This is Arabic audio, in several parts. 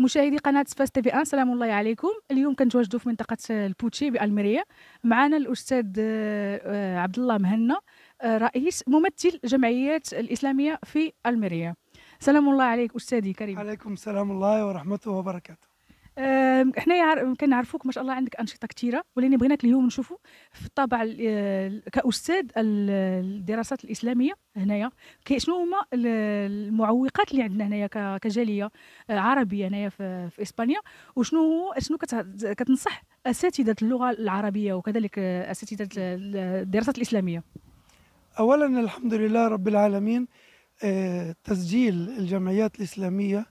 مشاهدي قناه سفاس تي في ان سلام الله عليكم اليوم كنتواجدوا في منطقه البوتشي بالميريا معنا الاستاذ آه، آه، عبد الله مهنا آه، رئيس ممثل جمعيات الاسلاميه في الميريا سلام الله عليك استاذي كريم عليكم سلام الله ورحمته وبركاته احنا يعر... كنعرفوك ما شاء الله عندك انشطه كثيره ولكن بغيناك اليوم نشوفوا في الطابع آه، كاستاذ الدراسات الاسلاميه هنايا شنو هما المعوقات اللي عندنا هنايا كجاليه آه، عربيه هنايا في... اسبانيا وشنو شنو كتنصح اساتذه اللغه العربيه وكذلك اساتذه الدراسات الاسلاميه اولا الحمد لله رب العالمين آه، تسجيل الجمعيات الاسلاميه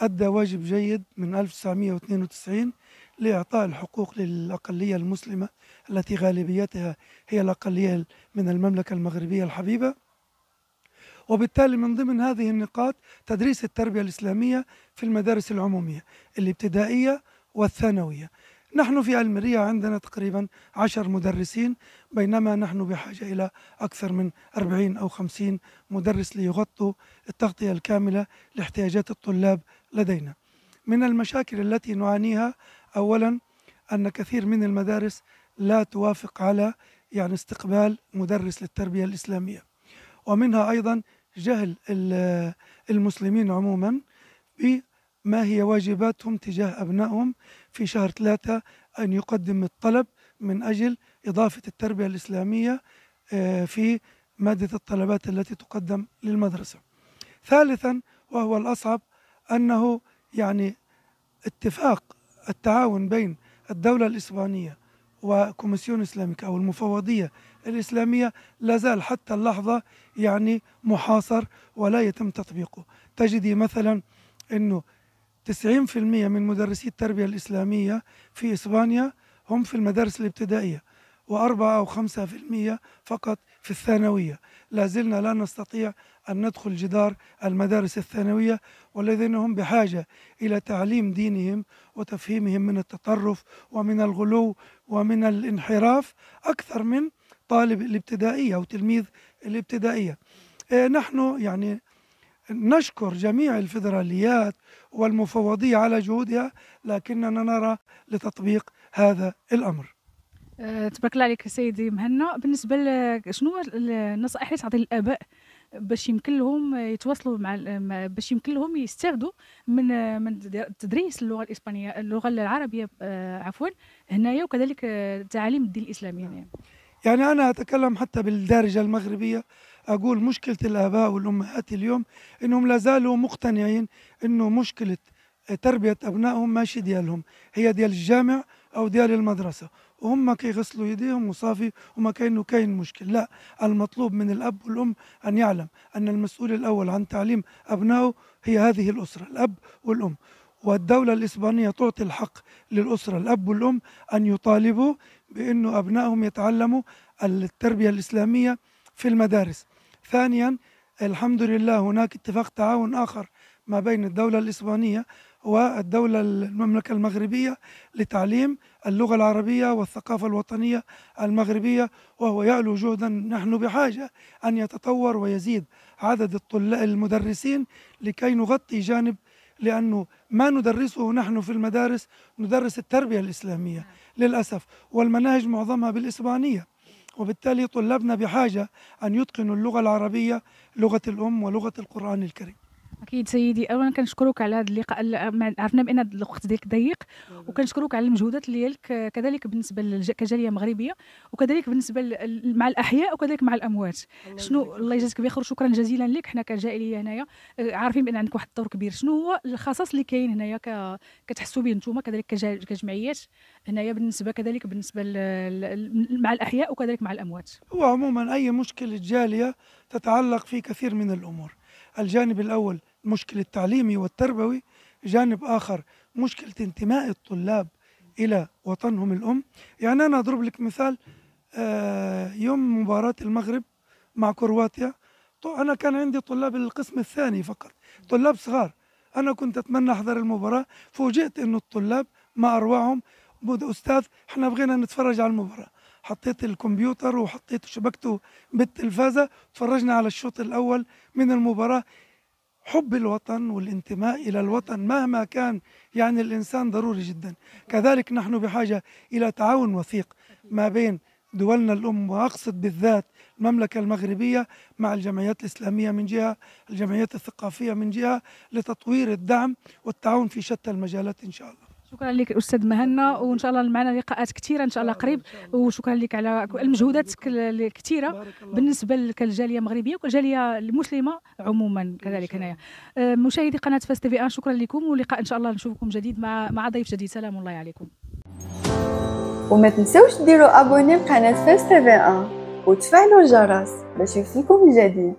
أدى واجب جيد من 1992 لإعطاء الحقوق للأقلية المسلمة التي غالبيتها هي الأقلية من المملكة المغربية الحبيبة وبالتالي من ضمن هذه النقاط تدريس التربية الإسلامية في المدارس العمومية الابتدائية والثانوية نحن في المرية عندنا تقريبا عشر مدرسين بينما نحن بحاجة إلى أكثر من 40 أو 50 مدرس ليغطوا التغطية الكاملة لاحتياجات الطلاب لدينا من المشاكل التي نعانيها أولا أن كثير من المدارس لا توافق على يعني استقبال مدرس للتربية الإسلامية ومنها أيضا جهل المسلمين عموما بما هي واجباتهم تجاه أبنائهم في شهر ثلاثة أن يقدم الطلب من أجل إضافة التربية الإسلامية آه، في مادة الطلبات التي تقدم للمدرسة ثالثا وهو الأصعب أنه يعني اتفاق التعاون بين الدولة الإسبانية وكوميسيون إسلاميكا أو المفوضية الإسلامية لا زال حتى اللحظة يعني محاصر ولا يتم تطبيقه تجدي مثلا أنه 90% من مدرسي التربية الإسلامية في إسبانيا هم في المدارس الابتدائية وأربعة أو خمسة في المية فقط في الثانوية لا زلنا لا نستطيع أن ندخل جدار المدارس الثانوية والذين هم بحاجة إلى تعليم دينهم وتفهيمهم من التطرف ومن الغلو ومن الانحراف أكثر من طالب الابتدائية أو تلميذ الابتدائية إيه، نحن يعني نشكر جميع الفدراليات والمفوضية على جهودها لكننا نرى لتطبيق هذا الأمر أه، تبارك الله عليك سيدي مهنا بالنسبة شنو النصائح اللي تعطي الآباء باش يمكن لهم يتواصلوا مع باش يمكن لهم يستافدوا من من تدريس اللغه الاسبانيه اللغه العربيه أه، عفوا هنايا وكذلك تعاليم الدين الاسلامي يعني. يعني انا اتكلم حتى بالدارجه المغربيه أقول مشكلة الآباء والأمهات اليوم أنهم لازالوا مقتنعين أنه مشكلة تربية أبنائهم ماشي ديالهم هي ديال الجامع أو ديال المدرسة وهم كيغسلوا يديهم وصافي وما كانوا كاين مشكل لا المطلوب من الأب والأم أن يعلم أن المسؤول الأول عن تعليم أبنائه هي هذه الأسرة الأب والأم والدولة الإسبانية تعطي الحق للأسرة الأب والأم أن يطالبوا بأن أبنائهم يتعلموا التربية الإسلامية في المدارس ثانيا الحمد لله هناك اتفاق تعاون آخر ما بين الدولة الإسبانية والدولة المملكة المغربية لتعليم اللغة العربية والثقافة الوطنية المغربية وهو يعلو جهدا نحن بحاجة أن يتطور ويزيد عدد الطلاب المدرسين لكي نغطي جانب لأنه ما ندرسه نحن في المدارس ندرس التربية الإسلامية نعم. للأسف والمناهج معظمها بالإسبانية وبالتالي طلابنا بحاجة أن يتقنوا اللغة العربية لغة الأم ولغة القرآن الكريم اكيد سيدي اولا كنشكرك على هذا اللقاء عرفنا بان الوقت ديالك ضيق وكنشكرك على المجهودات ديالك كذلك بالنسبه كجاليه مغربيه وكذلك بالنسبه مع الاحياء وكذلك مع الاموات الله شنو الله يجازيك بخير وشكرا جزيلا لك حنا كجاليه هنايا آه، عارفين بان عندك واحد الدور كبير شنو هو الخصص اللي كاين هنايا ك... كتحسوا به نتوما كذلك كجمعيات هنايا بالنسبه كذلك بالنسبه ل... مع الاحياء وكذلك مع الاموات هو عموما اي مشكله جاليه تتعلق في كثير من الامور الجانب الأول مشكلة التعليمي والتربوي جانب آخر مشكلة انتماء الطلاب إلى وطنهم الأم يعني أنا أضرب لك مثال آه، يوم مباراة المغرب مع كرواتيا أنا كان عندي طلاب القسم الثاني فقط طلاب صغار أنا كنت أتمنى أحضر المباراة فوجئت أن الطلاب مع أرواحهم أستاذ احنا بغينا نتفرج على المباراة حطيت الكمبيوتر وحطيت شبكته بالتلفازة تفرجنا على الشوط الأول من المباراة حب الوطن والانتماء إلى الوطن مهما كان يعني الإنسان ضروري جدا كذلك نحن بحاجة إلى تعاون وثيق ما بين دولنا الأم وأقصد بالذات المملكة المغربية مع الجمعيات الإسلامية من جهة الجمعيات الثقافية من جهة لتطوير الدعم والتعاون في شتى المجالات إن شاء الله شكرا لك استاذ مهنا وان شاء الله معنا لقاءات كثيره ان شاء الله آه، قريب وشكرا لك على المجهودات الكثيره بالنسبه للجاليه المغربيه والجاليه المسلمه عموما كذلك هنايا آه، مشاهدي قناه فاس تي في ان شكرا لكم ولقاء ان شاء الله نشوفكم جديد مع مع ضيف جديد سلام الله عليكم وما تنساوش ديروا ابوني لقناه فاس تي في ان وتفعلوا الجرس باش يوصلكم الجديد